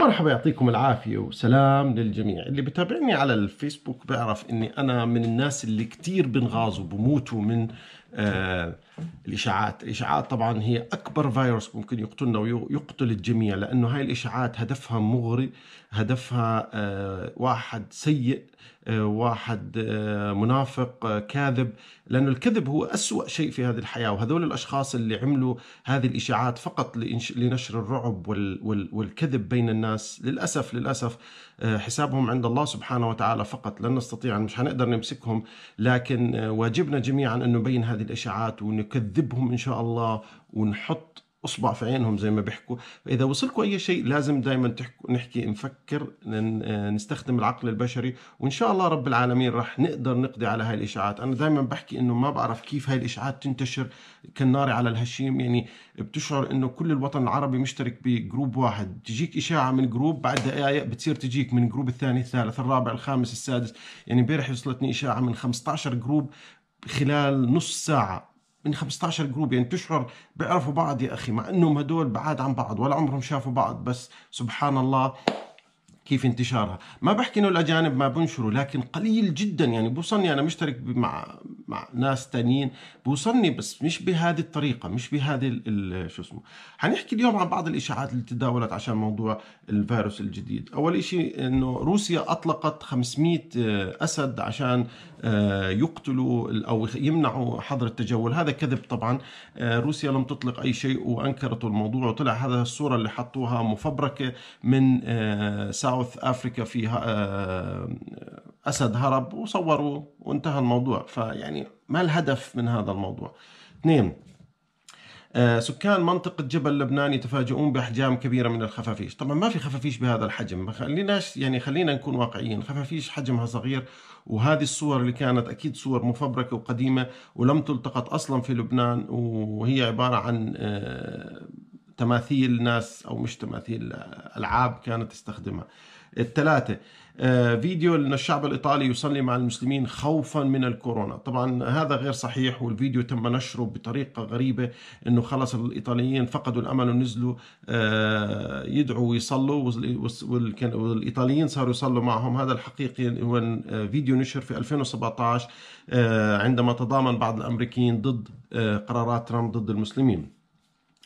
مرحبا يعطيكم العافية وسلام للجميع اللي بتابعني على الفيسبوك بيعرف اني انا من الناس اللي كتير بنغاز وبموتوا من آه، الاشاعات، الاشاعات طبعا هي اكبر فيروس ممكن يقتلنا ويقتل الجميع لانه هاي الاشاعات هدفها مغري، هدفها آه، واحد سيء، آه، واحد منافق، كاذب، لانه الكذب هو أسوأ شيء في هذه الحياه وهذول الاشخاص اللي عملوا هذه الاشاعات فقط لنشر الرعب والكذب بين الناس، للاسف للاسف حسابهم عند الله سبحانه وتعالى فقط، لن نستطيع مش حنقدر نمسكهم، لكن واجبنا جميعا ان نبين هذه هذه الاشاعات ونكذبهم ان شاء الله ونحط اصبع في عينهم زي ما بيحكوا فاذا وصلكم اي شيء لازم دائما نحكي نفكر نستخدم العقل البشري وان شاء الله رب العالمين راح نقدر نقضي على هاي الاشاعات انا دائما بحكي انه ما بعرف كيف هاي الاشاعات تنتشر كالنار على الهشيم يعني بتشعر انه كل الوطن العربي مشترك بجروب واحد تجيك اشاعه من جروب بعد دقائق بتصير تجيك من جروب الثاني الثالث الرابع الخامس السادس يعني امبارح وصلتني اشاعه من 15 جروب خلال نص ساعه من 15 جروب يعني تشعر بيعرفوا بعض يا اخي مع انهم هدول بعاد عن بعض ولا عمرهم شافوا بعض بس سبحان الله كيف انتشارها ما بحكي انه الاجانب ما بنشروا لكن قليل جدا يعني بوصلني انا مشترك مع مع ناس تانيين بوصلني بس مش بهذه الطريقه مش بهذه شو اسمه حنحكي اليوم عن بعض الاشاعات اللي تداولت عشان موضوع الفيروس الجديد اول شيء انه روسيا اطلقت 500 اسد عشان آه، يقتلوا او يمنعوا حظر التجول هذا كذب طبعا آه، روسيا لم تطلق اي شيء وانكرت الموضوع وطلع هذا الصوره اللي حطوها مفبركه من آه، ساعه ساوث افريكا في آه، اسد هرب وصوروا وانتهى الموضوع فيعني ما الهدف من هذا الموضوع اثنين آه، سكان منطقة جبل لبنان يتفاجؤون بأحجام كبيرة من الخفافيش طبعا ما في خفافيش بهذا الحجم خليناش يعني خلينا نكون واقعيين خفافيش حجمها صغير وهذه الصور اللي كانت أكيد صور مفبركة وقديمة ولم تلتقط أصلا في لبنان وهي عبارة عن آه، تماثيل ناس أو مش تماثيل ألعاب كانت تستخدمها الثلاثة آه، فيديو أن الشعب الإيطالي يصلي مع المسلمين خوفا من الكورونا طبعا هذا غير صحيح والفيديو تم نشره بطريقة غريبة أنه خلص الإيطاليين فقدوا الأمل ونزلوا آه، يدعوا ويصلوا والإيطاليين صاروا يصلوا معهم هذا الحقيقي هو آه، فيديو نشر في 2017 عندما تضامن بعض الأمريكيين ضد قرارات ترامب ضد المسلمين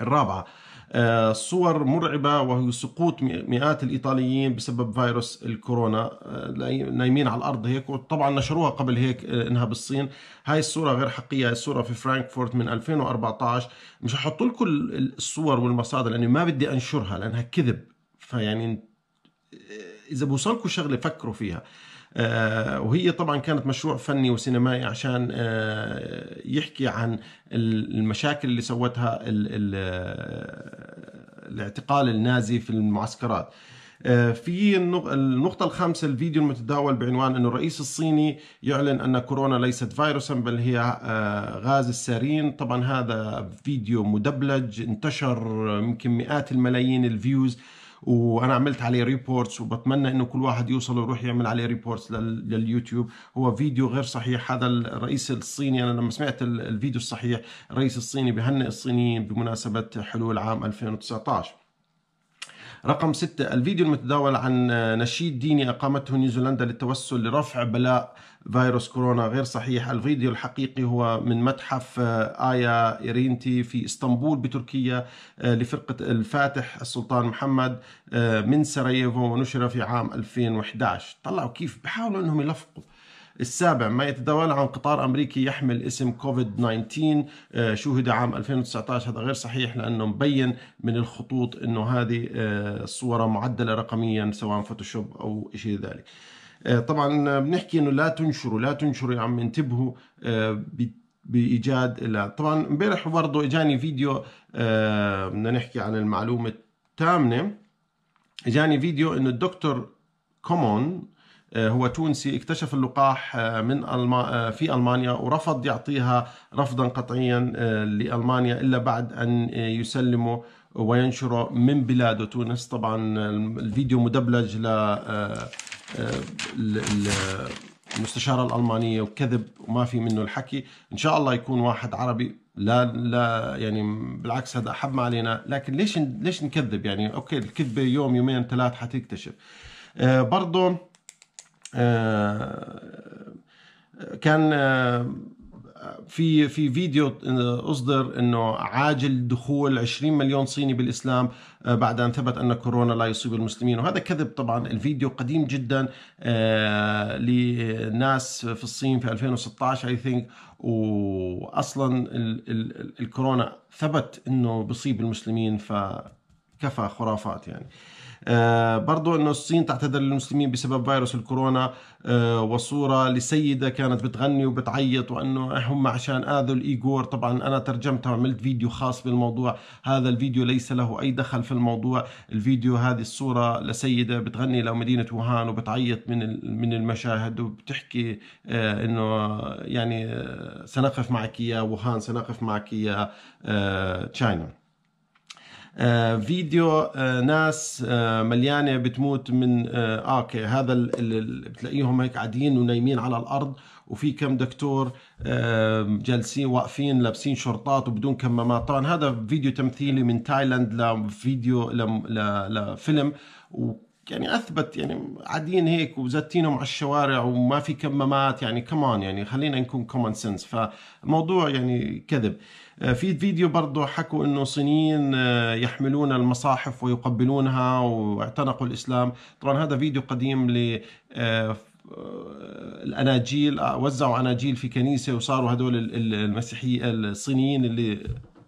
الرابعة آه، صور مرعبة وهو سقوط مئات الإيطاليين بسبب فيروس الكورونا آه، نايمين على الأرض هيك وطبعا نشروها قبل هيك آه، إنها بالصين هاي الصورة غير حقيقية هاي الصورة في فرانكفورت من 2014 مش هحط لكم الصور والمصادر لأني ما بدي أنشرها لأنها كذب فيعني إذا بوصلكم شغلة فكروا فيها آه، وهي طبعا كانت مشروع فني وسينمائي عشان آه، يحكي عن المشاكل اللي سوتها آه، الاعتقال النازي في المعسكرات في النقطة الخامسة الفيديو المتداول بعنوان أن الرئيس الصيني يعلن أن كورونا ليست فيروسا بل هي غاز السارين طبعا هذا فيديو مدبلج انتشر يمكن مئات الملايين الفيوز وانا عملت عليه ريبورتس وبتمنى انه كل واحد يوصل ويروح يعمل عليه ريبورتس لليوتيوب هو فيديو غير صحيح هذا الرئيس الصيني انا لما سمعت الفيديو الصحيح الرئيس الصيني بهنئ الصينيين بمناسبه حلول عام 2019 رقم ستة الفيديو المتداول عن نشيد ديني أقامته نيوزيلندا للتوسل لرفع بلاء فيروس كورونا غير صحيح الفيديو الحقيقي هو من متحف آه، آيا إيرينتي في إسطنبول بتركيا آه، لفرقة الفاتح السلطان محمد آه، من سراييفو ونشر في عام 2011 طلعوا كيف بحاولوا أنهم يلفقوا السابع ما يتداول عن قطار أمريكي يحمل اسم كوفيد 19 آه، شوهد عام 2019 هذا غير صحيح لأنه مبين من الخطوط أنه هذه آه، الصورة معدلة رقميا سواء فوتوشوب أو شيء ذلك آه، طبعا بنحكي انه لا تنشروا لا تنشروا يا يعني عم انتبهوا بايجاد لا طبعا امبارح برضه اجاني فيديو بدنا نحكي عن المعلومه الثامنه اجاني فيديو انه الدكتور كومون آه، هو تونسي اكتشف اللقاح آه، من ألما آه، في المانيا ورفض يعطيها رفضا قطعيا لالمانيا الا بعد ان يسلمه وينشره من بلاده تونس طبعا الفيديو مدبلج ل المستشاره الالمانيه وكذب وما في منه الحكي ان شاء الله يكون واحد عربي لا لا يعني بالعكس هذا احب ما علينا لكن ليش ليش نكذب يعني اوكي الكذبه يوم يومين ثلاث حتكتشف برضه آه، كان آه، في في فيديو آه، اصدر انه عاجل دخول 20 مليون صيني بالاسلام بعد ان ثبت ان كورونا لا يصيب المسلمين وهذا كذب طبعا الفيديو قديم جدا لناس في الصين في 2016 اي ثينك واصلا الكورونا ثبت انه بيصيب المسلمين ف كفى خرافات يعني آه، برضو انه الصين تعتذر للمسلمين بسبب فيروس الكورونا آه، وصوره لسيده كانت بتغني وبتعيط وانه هم عشان اذوا الايغور طبعا انا ترجمتها وعملت فيديو خاص بالموضوع هذا الفيديو ليس له اي دخل في الموضوع الفيديو هذه الصوره لسيده بتغني لمدينه ووهان وبتعيط من من المشاهد وبتحكي آه، انه يعني سنقف معك يا ووهان سنقف معك يا تشاينا آه، فيديو آه، ناس آه، مليانه بتموت من اكي هذا اللي بتلاقيهم هيك عاديين ونايمين على الارض وفي كم دكتور جالسين واقفين لابسين شرطات وبدون طبعا هذا فيديو تمثيلي من تايلاند لفيديو لفيلم يعني اثبت يعني قاعدين هيك وزتينهم على الشوارع وما في كمامات يعني كمان يعني خلينا نكون كومن سنس فموضوع يعني كذب آه، في فيديو برضه حكوا انه صينيين آه، يحملون المصاحف ويقبلونها واعتنقوا الاسلام طبعا هذا فيديو قديم ل آه، الاناجيل وزعوا اناجيل في كنيسه وصاروا هدول المسيحيين الصينيين اللي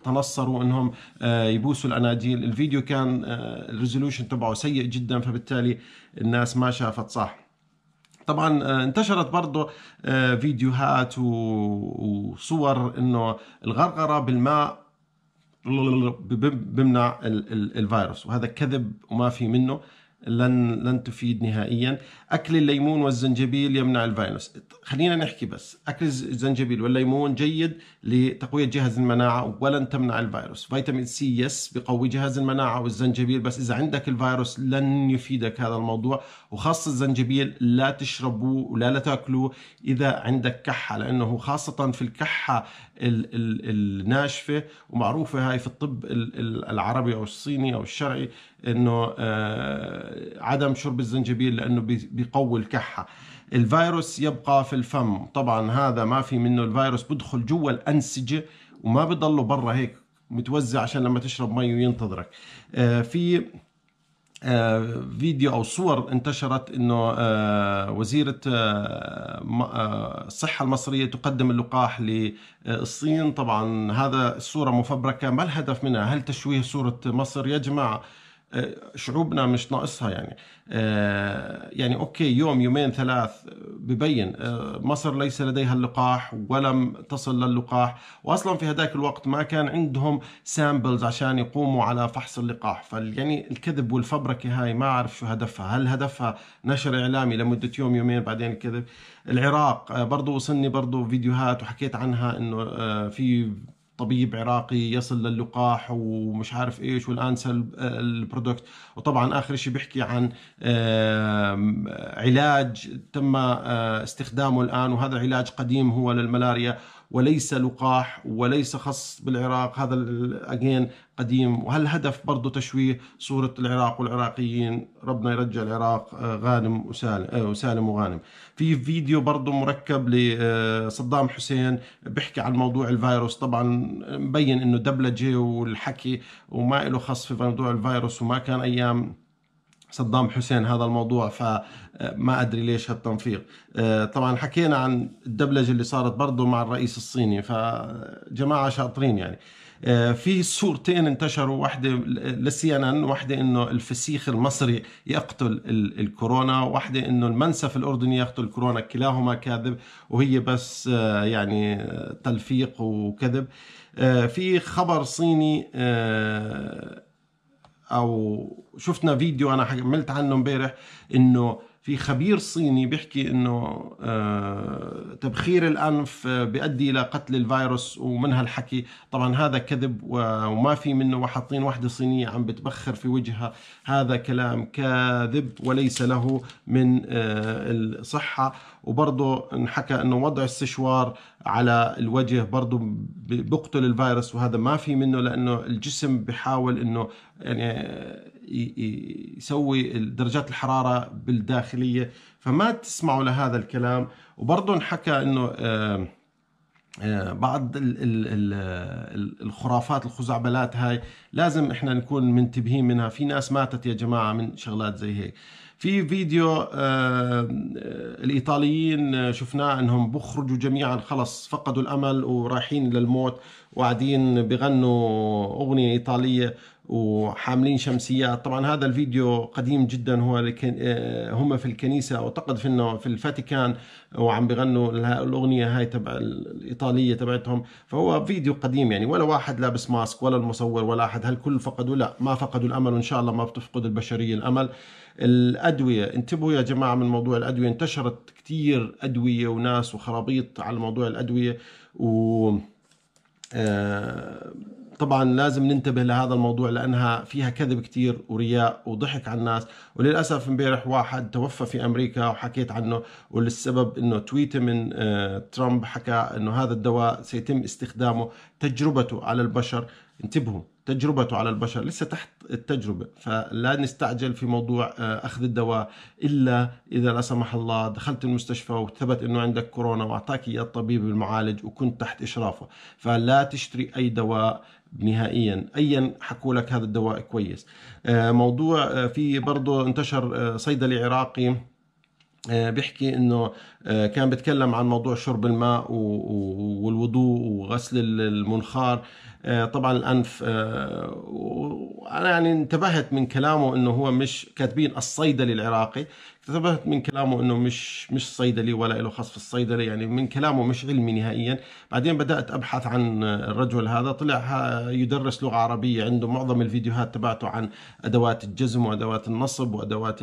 تنصروا انهم يبوسوا الاناجيل الفيديو كان الريزولوشن تبعه سيء جدا فبالتالي الناس ما شافت صح طبعا آه، انتشرت برضه آه، فيديوهات وصور انه الغرغره بالماء بمنع الفيروس وهذا كذب وما في منه لن لن تفيد نهائيا اكل الليمون والزنجبيل يمنع الفيروس خلينا نحكي بس اكل الزنجبيل والليمون جيد لتقويه جهاز المناعه ولن تمنع الفيروس فيتامين سي يس بقوي جهاز المناعه والزنجبيل بس اذا عندك الفيروس لن يفيدك هذا الموضوع وخاصه الزنجبيل لا تشربوه ولا لا تاكلوه اذا عندك كحه لانه خاصه في الكحه الناشفه ومعروفه هاي في الطب العربي او الصيني او الشرعي انه آه، عدم شرب الزنجبيل لانه بيقوي الكحه الفيروس يبقى في الفم طبعا هذا ما في منه الفيروس بدخل جوا الانسجه وما بضله برا هيك متوزع عشان لما تشرب مي وينتظرك آه، في آه، فيديو او صور انتشرت انه آه، وزيره آه، الصحه المصريه تقدم اللقاح للصين طبعا هذا الصوره مفبركه ما الهدف منها هل تشويه صوره مصر يا جماعه آه، شعوبنا مش ناقصها يعني آه، يعني اوكي يوم يومين ثلاث ببين آه، مصر ليس لديها اللقاح ولم تصل للقاح واصلا في هذاك الوقت ما كان عندهم سامبلز عشان يقوموا على فحص اللقاح فيعني الكذب والفبركه هاي ما اعرف شو هدفها هل هدفها نشر اعلامي لمده يوم يومين بعدين الكذب العراق برضو وصلني برضو فيديوهات وحكيت عنها انه في طبيب عراقي يصل للقاح ومش عارف ايش والان آه، البرودكت وطبعا اخر شيء بيحكي عن علاج تم آه، استخدامه الان وهذا علاج قديم هو للملاريا وليس لقاح وليس خص بالعراق هذا أجين قديم وهل هدف برضه تشويه صورة العراق والعراقيين ربنا يرجع العراق آه، غانم وسالم, آه، وسالم وغانم في فيديو برضه مركب لصدام آه، حسين بيحكي عن موضوع الفيروس طبعا مبين انه دبلجه والحكي وما له خص في موضوع الفيروس وما كان ايام صدام حسين هذا الموضوع فما ادري ليش هالتنفيق أه، طبعا حكينا عن الدبلجه اللي صارت برضه مع الرئيس الصيني فجماعه شاطرين يعني أه، في صورتين انتشروا واحدة للسي ان ان واحدة انه الفسيخ المصري يقتل الكورونا واحدة انه المنسف الاردني يقتل الكورونا كلاهما كاذب وهي بس أه، يعني تلفيق وكذب في خبر صيني او شفنا فيديو انا عملت عنه امبارح انه في خبير صيني بيحكي انه آه، تبخير الانف آه، بيؤدي الى قتل الفيروس ومن هالحكي طبعا هذا كذب وما في منه وحاطين وحده صينيه عم بتبخر في وجهها هذا كلام كاذب وليس له من آه، الصحه وبرضه انحكى انه وضع السشوار على الوجه برضه بقتل الفيروس وهذا ما في منه لانه الجسم بحاول انه يعني يسوي درجات الحراره بالداخليه فما تسمعوا لهذا الكلام وبرضه انحكى انه بعض الخرافات الخزعبلات هاي لازم احنا نكون منتبهين منها في ناس ماتت يا جماعه من شغلات زي هيك في فيديو آه، آه، الايطاليين آه، شفناه انهم بخرجوا جميعا خلص فقدوا الامل ورايحين للموت وقاعدين بغنوا اغنيه ايطاليه وحاملين شمسيات طبعا هذا الفيديو قديم جدا هو آه، هم في الكنيسة أعتقد في أنه في الفاتيكان وعم بغنوا الأغنية هاي تبع الإيطالية تبعتهم فهو فيديو قديم يعني ولا واحد لابس ماسك ولا المصور ولا أحد هل كل فقدوا لا ما فقدوا الأمل وإن شاء الله ما بتفقد البشرية الأمل الأدوية انتبهوا يا جماعة من موضوع الأدوية انتشرت كثير أدوية وناس وخرابيط على موضوع الأدوية و آه طبعا لازم ننتبه لهذا الموضوع لانها فيها كذب كثير ورياء وضحك على الناس وللاسف امبارح واحد توفى في امريكا وحكيت عنه والسبب انه تويته من آه، ترامب حكى انه هذا الدواء سيتم استخدامه تجربته على البشر انتبهوا تجربته على البشر لسه تحت التجربة فلا نستعجل في موضوع آه، أخذ الدواء إلا إذا لا سمح الله دخلت المستشفى وثبت أنه عندك كورونا وأعطاك إياه الطبيب المعالج وكنت تحت إشرافه فلا تشتري أي دواء نهائيا ايا حكوا لك هذا الدواء كويس آه، موضوع آه، في برضه انتشر صيدلي عراقي بيحكي انه كان بيتكلم عن موضوع شرب الماء والوضوء وغسل المنخار آه، طبعا الانف آه، وانا يعني انتبهت من كلامه انه هو مش كاتبين الصيدلي العراقي انتبهت من كلامه انه مش مش صيدلي ولا له خص في الصيدله يعني من كلامه مش علمي نهائيا بعدين بدات ابحث عن الرجل هذا طلع يدرس لغه عربيه عنده معظم الفيديوهات تبعته عن ادوات الجزم وادوات النصب وادوات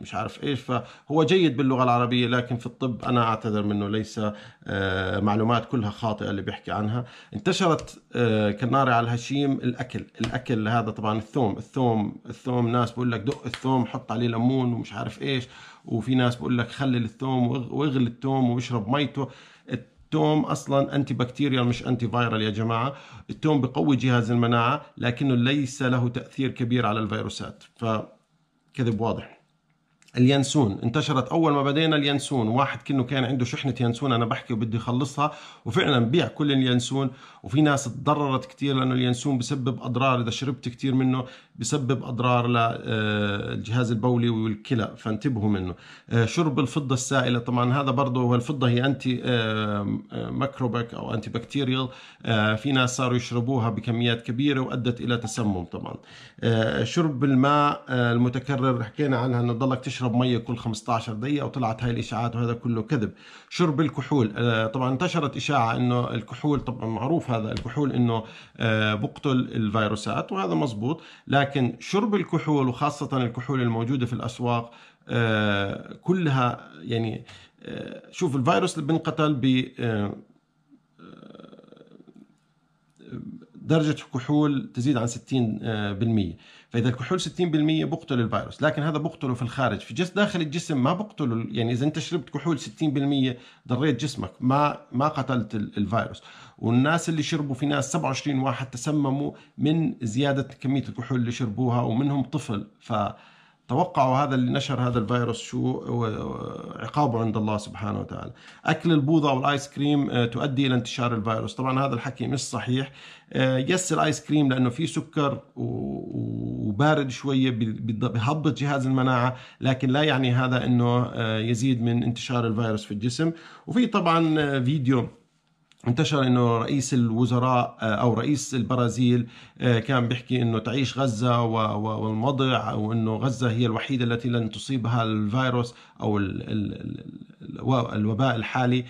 مش عارف ايش فهو جيد باللغه العربيه لكن في الطب انا اعتذر منه ليس آه، معلومات كلها خاطئه اللي بيحكي عنها انتشرت كناري على الهشيم الاكل الاكل هذا طبعا الثوم الثوم الثوم ناس بقول لك دق الثوم حط عليه ليمون ومش عارف ايش وفي ناس بقول لك خلل الثوم واغلي الثوم واشرب ميته الثوم اصلا انتي بكتيريال مش انتي فايرال يا جماعه الثوم بقوي جهاز المناعه لكنه ليس له تاثير كبير على الفيروسات فكذب واضح اليانسون انتشرت اول ما بدينا اليانسون واحد كنه كان عنده شحنه يانسون انا بحكي وبدي اخلصها وفعلا بيع كل اليانسون وفي ناس تضررت كثير لانه اليانسون بسبب اضرار اذا شربت كثير منه بسبب اضرار للجهاز آه، البولي والكلى فانتبهوا منه آه، شرب الفضه السائله طبعا هذا برضه الفضه هي انتي ميكروبك او انتي آه، بكتيريال في ناس صاروا يشربوها بكميات كبيره وادت الى تسمم طبعا شرب الماء المتكرر حكينا عنها انه ضلك تشرب تشرب ميه كل 15 دقيقه وطلعت هاي الاشاعات وهذا كله كذب شرب الكحول آه، طبعا انتشرت اشاعه انه الكحول طبعا معروف هذا الكحول انه آه، بقتل الفيروسات وهذا مزبوط لكن شرب الكحول وخاصه الكحول الموجوده في الاسواق آه، كلها يعني شوف الفيروس اللي بنقتل ب درجة كحول تزيد عن 60% فاذا الكحول 60% بقتل الفيروس لكن هذا بقتله في الخارج في جس داخل الجسم ما بقتله يعني اذا انت شربت كحول 60% ضريت جسمك ما ما قتلت الفيروس والناس اللي شربوا في ناس 27 واحد تسمموا من زياده كميه الكحول اللي شربوها ومنهم طفل ف توقعوا هذا اللي نشر هذا الفيروس شو عقابه عند الله سبحانه وتعالى أكل البوظة والآيس كريم آه، تؤدي إلى انتشار الفيروس طبعا هذا الحكي مش صحيح آه، يس الآيس كريم لأنه فيه سكر وبارد شوية بهبط جهاز المناعة لكن لا يعني هذا أنه آه، يزيد من انتشار الفيروس في الجسم وفي طبعا فيديو انتشر انه رئيس الوزراء آه، او رئيس البرازيل آه، كان بيحكي انه تعيش غزه والوضع وانه غزه هي الوحيده التي لن تصيبها الفيروس او الوباء الحالي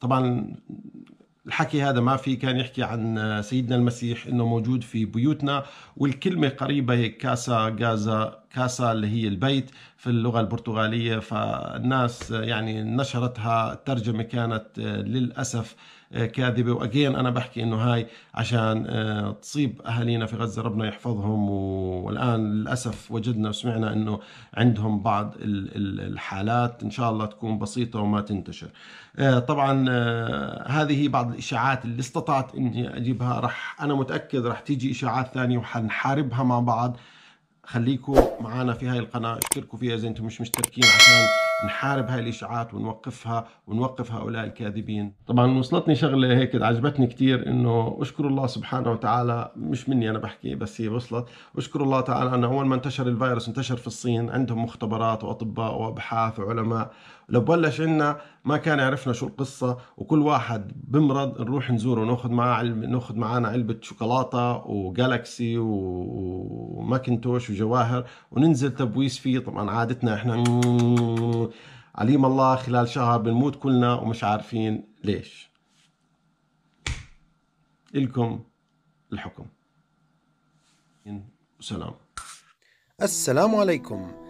طبعا الحكي هذا ما في كان يحكي عن سيدنا المسيح انه موجود في بيوتنا والكلمه قريبه كاسا غازا كاسا اللي هي البيت في اللغة البرتغالية فالناس يعني نشرتها الترجمة كانت آه، للأسف آه، كاذبة وأجين أنا بحكي إنه هاي عشان آه، تصيب أهالينا في غزة ربنا يحفظهم والآن للأسف وجدنا وسمعنا إنه عندهم بعض الحالات إن شاء الله تكون بسيطة وما تنتشر طبعا هذه بعض الإشاعات اللي استطعت إني أجيبها رح أنا متأكد رح تيجي إشاعات ثانية وحنحاربها مع بعض خليكم معنا في هاي القناة اشتركوا فيها إذا أنتم مش مشتركين عشان نحارب هاي الإشاعات ونوقفها ونوقف هؤلاء الكاذبين طبعا وصلتني شغلة هيك عجبتني كثير إنه أشكر الله سبحانه وتعالى مش مني أنا بحكي بس هي وصلت أشكر الله تعالى أنه أول ما انتشر الفيروس انتشر في الصين عندهم مختبرات وأطباء وأبحاث وعلماء لو بلش عنا ما كان يعرفنا شو القصة وكل واحد بمرض نروح نزوره ناخذ معاه علب ناخذ معنا علبة شوكولاتة وجالكسي وماكنتوش وجواهر وننزل تبويس فيه طبعا عادتنا احنا عليم الله خلال شهر بنموت كلنا ومش عارفين ليش إلكم الحكم سلام السلام عليكم